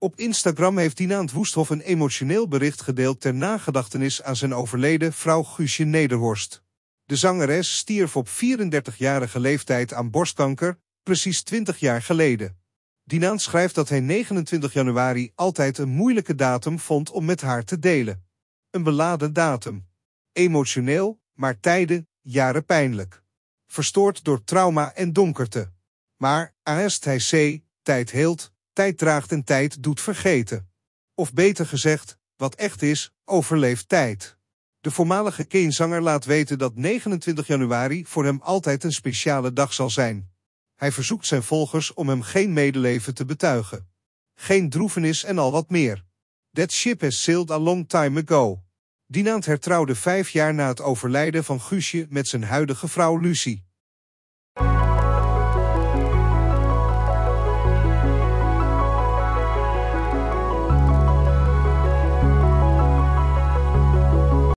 Op Instagram heeft Dinaand Woesthof een emotioneel bericht gedeeld ter nagedachtenis aan zijn overleden vrouw Guusje Nederhorst. De zangeres stierf op 34-jarige leeftijd aan borstkanker, precies 20 jaar geleden. Dinaan schrijft dat hij 29 januari altijd een moeilijke datum vond om met haar te delen. Een beladen datum. Emotioneel, maar tijden, jaren pijnlijk. Verstoord door trauma en donkerte. Maar, hij zee, tijd heelt, tijd draagt en tijd doet vergeten. Of beter gezegd, wat echt is, overleeft tijd. De voormalige Keenzanger laat weten dat 29 januari voor hem altijd een speciale dag zal zijn. Hij verzoekt zijn volgers om hem geen medeleven te betuigen. Geen droevenis en al wat meer. That ship has sailed a long time ago. Dinaand hertrouwde vijf jaar na het overlijden van Guusje met zijn huidige vrouw Lucie.